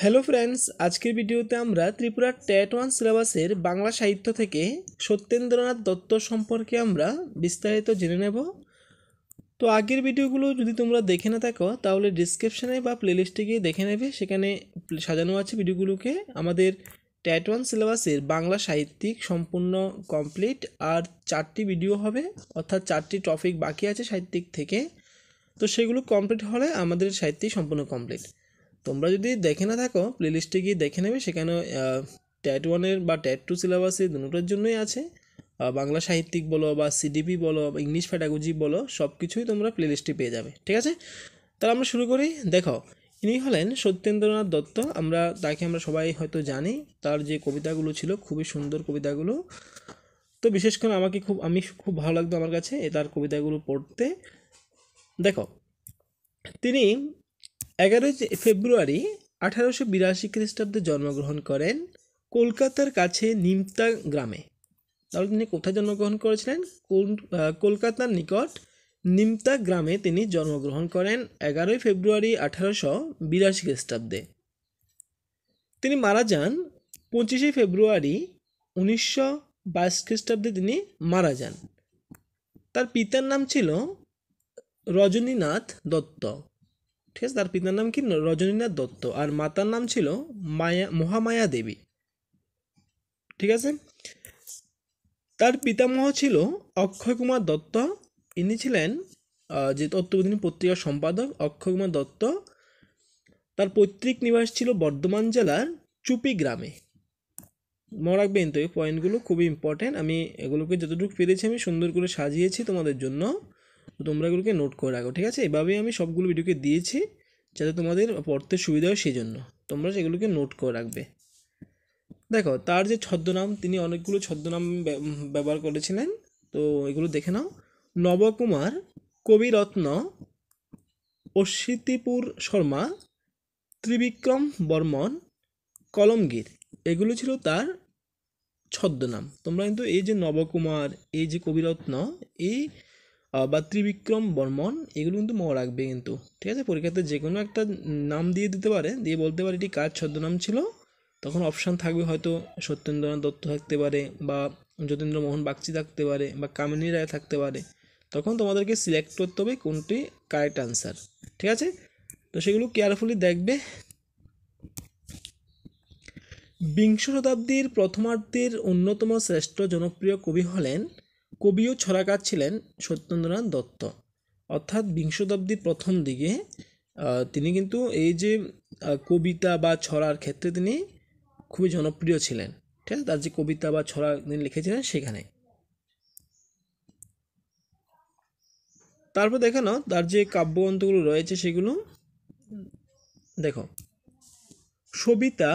hello friends আজকের ভিডিওতে আমরা ত্রিপুরার ট্যাট ওয়ান সিলেবাসের বাংলা সাহিত্য থেকে সত্যেন্দ্রনাথ দত্ত সম্পর্কে আমরা বিস্তারিত জেনে নেব তো আগের ভিডিওগুলো যদি তোমরা দেখে না থাকো তাহলে ডিসক্রিপশানে বা প্লেলিস্টে গিয়ে দেখে নেবে সেখানে সাজানো আছে ভিডিওগুলোকে আমাদের ট্যাট ওয়ান সিলেবাসের বাংলা সাহিত্যিক সম্পূর্ণ কমপ্লিট আর চারটি ভিডিও হবে অর্থাৎ চারটি টপিক বাকি আছে সাহিত্যিক থেকে তো সেগুলো কমপ্লিট হলে আমাদের সাহিত্যিক সম্পূর্ণ কমপ্লিট তোমরা যদি দেখে না থাকো প্লেলিস্টে গিয়ে দেখে নেবে সেখানে ট্যাট ওয়ানের বা ট্যাট টু সিলেবাসে দুটোর জন্যই আছে বাংলা সাহিত্যিক বলো বা সিডিপি বলো বা ইংলিশ ফ্যাটাগুজি বলো সব কিছুই তোমরা প্লেলিস্টে পেয়ে যাবে ঠিক আছে তাহলে আমরা শুরু করি দেখো ইনি হলেন সত্যেন্দ্রনাথ দত্ত আমরা তাকে আমরা সবাই হয়তো জানি তার যে কবিতাগুলো ছিল খুবই সুন্দর কবিতাগুলো তো বিশেষ করে আমাকে খুব আমি খুব ভালো লাগতো আমার কাছে তার কবিতাগুলো পড়তে দেখো তিনি এগারোই ফেব্রুয়ারি আঠারোশো বিরাশি খ্রিস্টাব্দে জন্মগ্রহণ করেন কলকাতার কাছে নিমতা গ্রামে তাহলে তিনি কোথায় জন্মগ্রহণ করেছিলেন কলকাতার নিকট নিমতা গ্রামে তিনি জন্মগ্রহণ করেন এগারোই ফেব্রুয়ারি আঠারোশো বিরাশি খ্রিস্টাব্দে তিনি মারা যান পঁচিশে ফেব্রুয়ারি উনিশশো বাইশ খ্রিস্টাব্দে তিনি মারা যান তার পিতার নাম ছিল রজনীনাথ দত্ত ঠিক আছে তার পিতার নাম কি রজনীনাথ দত্ত আর মাতার নাম ছিল মায়া মহামায়া দেবী ঠিক আছে তার পিতামহ ছিল অক্ষয় কুমার দত্ত ইনি ছিলেন যে তত্ত্ববোধিনী পত্রিকার সম্পাদক অক্ষয় কুমার দত্ত তার পৈতৃক নিবাস ছিল বর্ধমান জেলার চুপি গ্রামে মনে রাখবেন তো এই পয়েন্টগুলো খুবই ইম্পর্ট্যান্ট আমি এগুলোকে যতটুকু পেরেছি আমি সুন্দর করে সাজিয়েছি তোমাদের জন্য তো তোমরা এগুলোকে নোট করে রাখো ঠিক আছে এভাবেই আমি সবগুলো ভিডিওকে দিয়েছি যাতে তোমাদের পড়তে সুবিধা হয় সেই জন্য তোমরা সেগুলোকে নোট করে রাখবে দেখো তার যে ছদ্মনাম তিনি অনেকগুলো ছদ্মনাম ব্যবহার করেছিলেন তো এগুলো দেখে নাও নবকুমার কবিরত্ন অস্বীতিপুর শর্মা ত্রিবিক্রম বর্মন কলমগীর এগুলো ছিল তার ছদ্মনাম তোমরা কিন্তু এই যে নবকুমার এই যে কবিরত্ন এই বা ত্রিবিক্রম বর্মন এগুলো কিন্তু ম রাখবে কিন্তু ঠিক আছে পরীক্ষাতে যে কোনো একটা নাম দিয়ে দিতে পারে দিয়ে বলতে পারে এটি কার ছদ্মনাম ছিল তখন অপশান থাকবে হয়তো সত্যেন্দ্রনাথ দত্ত থাকতে পারে বা যতীন্দ্রমোহন বাগচি থাকতে পারে বা কামিনী রায় থাকতে পারে তখন তোমাদেরকে সিলেক্ট করতে হবে কোনটি কারেক্ট আনসার ঠিক আছে তো সেগুলো কেয়ারফুলি দেখবে বিংশ শতাব্দীর প্রথমার্ধের অন্যতম শ্রেষ্ঠ জনপ্রিয় কবি হলেন কবিও ছড়াকার ছিলেন সত্যেন্দ্রনাথ দত্ত অর্থাৎ বিংশ শতাব্দীর প্রথম দিকে তিনি কিন্তু এই যে কবিতা বা ছড়ার ক্ষেত্রে তিনি খুবই জনপ্রিয় ছিলেন ঠিক আছে তার যে কবিতা বা ছড়া তিনি লিখেছিলেন সেখানে তারপর দেখানো তার যে কাব্যগ্রন্থগুলো রয়েছে সেগুলো দেখো সবিতা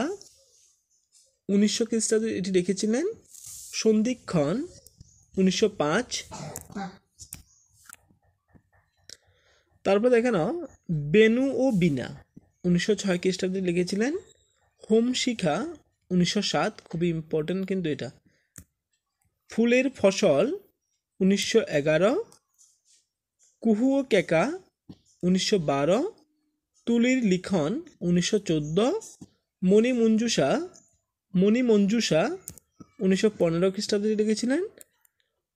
উনিশশো খ্রিস্টাব্দে এটি লিখেছিলেন সন্ধিক্ষণ উনিশশো পাঁচ তারপর দেখে নাও বেনু ও বিনা উনিশশো ছয় খ্রিস্টাব্দে লিখেছিলেন হোম শিখা উনিশশো সাত খুবই ইম্পর্টেন্ট কিন্তু এটা ফুলের ফসল উনিশশো এগারো কুহু ও কেকা উনিশশো বারো তুলির লিখন উনিশশো চোদ্দো মণি মঞ্জুষা মণি মঞ্জুষা উনিশশো পনেরো খ্রিস্টাব্দে লিখেছিলেন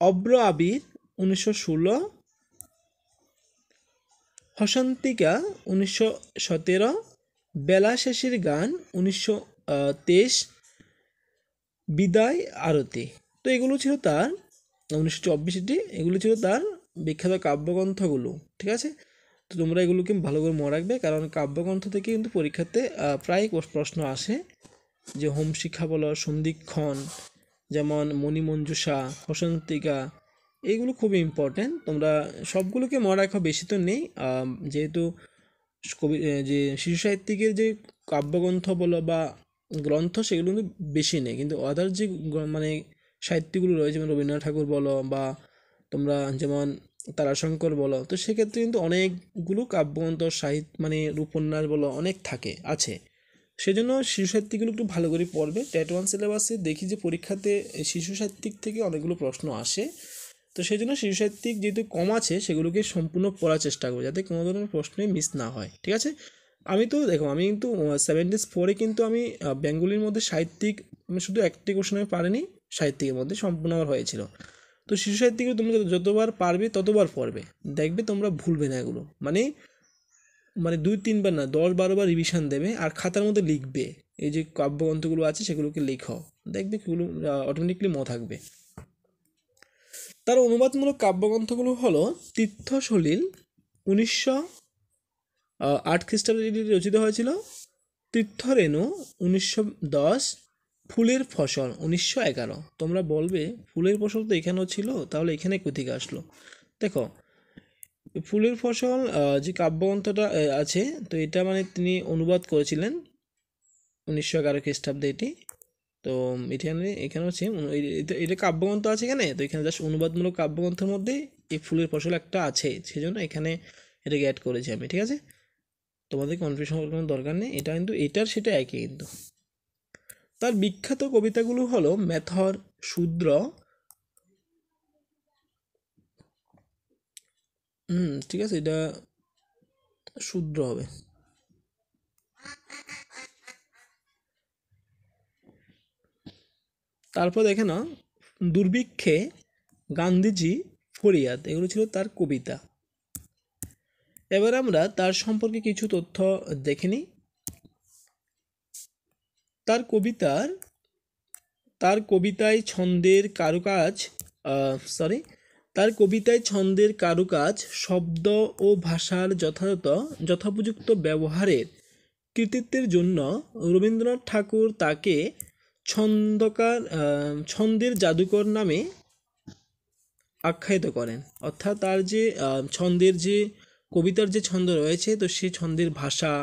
অব্র আবির উনিশশো ষোলো হসন্তিকা উনিশশো সতেরো বেলা শেষের গান উনিশশো তেইশ বিদায় আরতি তো এগুলো ছিল তার উনিশশো চব্বিশটি এগুলো ছিল তার বিখ্যাত কাব্যগ্রন্থগুলো ঠিক আছে তো তোমরা এগুলোকে ভালো করে মনে রাখবে কারণ কাব্যগ্রন্থ থেকে কিন্তু পরীক্ষাতে প্রায় প্রশ্ন আসে যে হোম শিক্ষা বলো সন্ধিক্ষণ যেমন মণিমঞ্জুষা হোসন্তিকা এইগুলো খুবই ইম্পর্ট্যান্ট তোমরা সবগুলোকে মনে রাখা বেশি তো নেই যেহেতু কবি যে শিশু সাহিত্যিকের যে কাব্যগ্রন্থ বলো বা গ্রন্থ সেগুলো কিন্তু বেশি নেই কিন্তু আদার যে মানে সাহিত্যগুলো রয়েছে যেমন রবীন্দ্রনাথ ঠাকুর বলো বা তোমরা যেমন তারাশঙ্কর বলো তো সেক্ষেত্রে কিন্তু অনেকগুলো কাব্যগ্রন্থ সাহিত্য মানে উপন্যাস বলো অনেক থাকে আছে সেজন্য শিশু সাহিত্যিকগুলো একটু ভালো করে পড়বে ট্যাট ওয়ান সিলেবাসে দেখি যে পরীক্ষাতে শিশু সাহিত্যিক থেকে অনেকগুলো প্রশ্ন আসে তো সেই জন্য শিশু সাহিত্যিক যেহেতু কম আছে সেগুলোকে সম্পূর্ণ পড়ার চেষ্টা করবো যাতে কোনো ধরনের প্রশ্নে মিস না হয় ঠিক আছে আমি তো দেখো আমি কিন্তু সেভেন্টিস ফোরে কিন্তু আমি বেঙ্গলির মধ্যে সাহিত্যিক আমি মানে শুধু একটি কোশ্চেন আমি পারিনি সাহিত্যিকের মধ্যে সম্পূর্ণ আমার হয়েছিল তো শিশু সাহিত্যিকে তুমি যতবার পারবে ততবার পড়বে দেখবে তোমরা ভুলবে না এগুলো মানে মানে দুই তিনবার না দশ বারোবার রিভিশন দেবে আর খাতার মধ্যে লিখবে এই যে কাব্যগ্রন্থগুলো আছে সেগুলোকে লেখো দেখবে সেগুলো অটোমেটিকলি ম থাকবে তার অনুবাদমূলক কাব্যগ্রন্থগুলো হলো তীর্থ সলিল উনিশশো আট খ্রিস্টাব্দে রচিত হয়েছিল তীর্থ রেণু উনিশশো দশ ফুলের ফসল উনিশশো এগারো তোমরা বলবে ফুলের ফসল তো এখানেও ছিল তাহলে এখানে কোথেকে আসলো দেখো ফুলের ফসল যে কাব্যগ্রন্থটা আছে তো এটা মানে তিনি অনুবাদ করেছিলেন উনিশশো এগারো খ্রিস্টাব্দে এটি তো এখানে এখানে হচ্ছে এটা কাব্যগ্রন্থ আছে এখানে তো এখানে জাস্ট অনুবাদমূলক কাব্যগ্রন্থের মধ্যে এই ফুলের ফসল একটা আছে সেজন্য এখানে এটাকে অ্যাড করেছি আমি ঠিক আছে তোমাদের কনফিউশন কোনো দরকার নেই এটা কিন্তু এটার সেটা একই কিন্তু তার বিখ্যাত কবিতাগুলো হলো ম্যাথর শূদ্র হুম ঠিক আছে এটা শূদ্র হবে তারপর দেখে না দুর্ভিক্ষে গান্ধীজি ফরিয়াদ এগুলো ছিল তার কবিতা এবার আমরা তার সম্পর্কে কিছু তথ্য দেখে নিই তার কবিতার তার কবিতায় ছন্দের কারুকাজ সরি তার কবিতায় ছন্দের কারুকাজ শব্দ ও ভাষার যথাযথ যথোপযুক্ত ব্যবহারের কৃতিত্বের জন্য রবীন্দ্রনাথ ঠাকুর তাকে ছন্দকার ছন্দের জাদুকর নামে আখ্যায়িত করেন অর্থাৎ তার যে ছন্দের যে কবিতার যে ছন্দ রয়েছে তো সেই ছন্দের ভাষা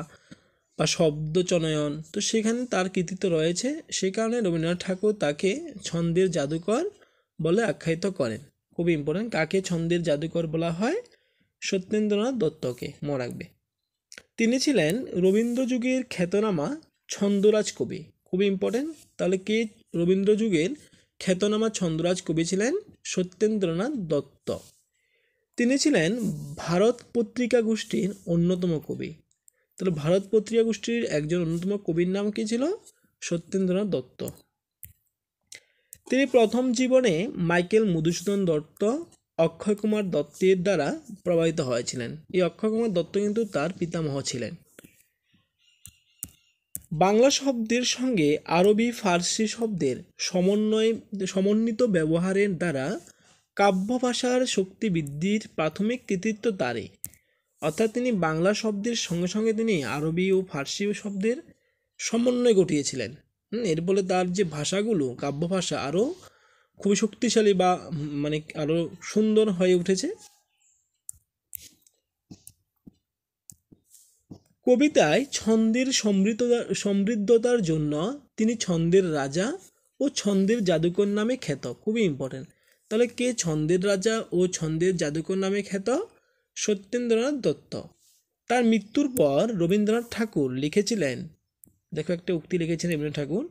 বা শব্দ চনয়ন তো সেখানে তার কৃতিত্ব রয়েছে সে কারণে রবীন্দ্রনাথ ঠাকুর তাকে ছন্দের জাদুকর বলে আখ্যায়িত করেন খুবই ইম্পর্টেন্ট কাকে ছন্দের জাদুকর বলা হয় সত্যেন্দ্রনাথ দত্তকে মনে রাখবে তিনি ছিলেন রবীন্দ্র যুগের খ্যাতনামা ছন্দরাজ কবি খুবই ইম্পর্টেন্ট তাহলে কে রবীন্দ্র যুগের খ্যাতনামা ছন্দরাজ কবি ছিলেন সত্যেন্দ্রনাথ দত্ত তিনি ছিলেন ভারত পত্রিকা গোষ্ঠীর অন্যতম কবি তাহলে ভারত পত্রিকা গোষ্ঠীর একজন অন্যতম কবির নাম কী ছিল সত্যেন্দ্রনাথ দত্ত তিনি প্রথম জীবনে মাইকেল মধুসূদন দত্ত অক্ষয় কুমার দত্তের দ্বারা প্রভাবিত হয়েছিলেন এই অক্ষয় কুমার দত্ত কিন্তু তার পিতামহ ছিলেন বাংলা শব্দের সঙ্গে আরবি ফার্সি শব্দের সমন্বয় সমন্বিত ব্যবহারের দ্বারা কাব্য ভাষার শক্তি বৃদ্ধির প্রাথমিক কৃতিত্ব তারে অর্থাৎ তিনি বাংলা শব্দের সঙ্গে সঙ্গে তিনি আরবি ও ফার্সি শব্দের সমন্বয় ঘটিয়েছিলেন এর ফলে তার যে ভাষাগুলো কাব্য ভাষা আরও খুবই শক্তিশালী বা মানে আরও সুন্দর হয়ে উঠেছে কবিতায় ছন্দের সমৃদ্ধ সমৃদ্ধতার জন্য তিনি ছন্দের রাজা ও ছন্দের জাদুকর নামে খ্যাত খুবই ইম্পর্টেন্ট তাহলে কে ছন্দের রাজা ও ছন্দের জাদুকর নামে খ্যাত সত্যেন্দ্রনাথ দত্ত তার মৃত্যুর পর রবীন্দ্রনাথ ঠাকুর লিখেছিলেন দেখো একটা উক্তি লিখেছেন রবীন্দ্রনাথ ঠাকুর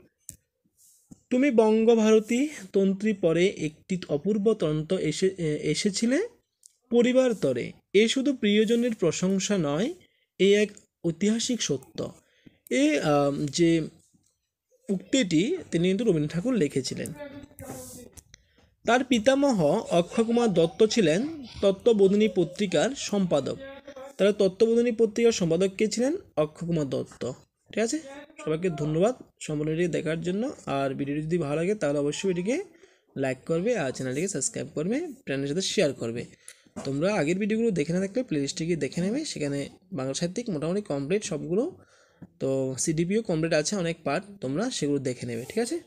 তুমি বঙ্গভারতী তন্ত্রী পরে একটি অপূর্ব তন্ত্র এসে এসেছিলে পরিবার তরে এ শুধু প্রিয়জনের প্রশংসা নয় এ এক ঐতিহাসিক সত্য এ যে উক্তিটি তিনি কিন্তু রবীন্দ্রনাথ ঠাকুর লিখেছিলেন তার পিতামহ কুমার দত্ত ছিলেন তত্ত্ববোধিনী পত্রিকার সম্পাদক তারা তত্ত্ববোধিনী পত্রিকার সম্পাদক কে ছিলেন কুমার দত্ত ঠিক আছে সবাইকে ধন্যবাদ সম্পূর্ণটি দেখার জন্য আর ভিডিওটি যদি ভালো লাগে তাহলে অবশ্যই এটিকে লাইক করবে আর চ্যানেলটিকে সাবস্ক্রাইব করবে ফ্রেন্ডের সাথে শেয়ার করবে তোমরা আগের ভিডিওগুলো দেখে না থাকলে প্লেলিস্টে গিয়ে দেখে নেবে সেখানে বাংলা সাহিত্যিক মোটামুটি কমপ্লিট সবগুলো তো সিডিপিও কমপ্লিট আছে অনেক পার্ট তোমরা সেগুলো দেখে নেবে ঠিক আছে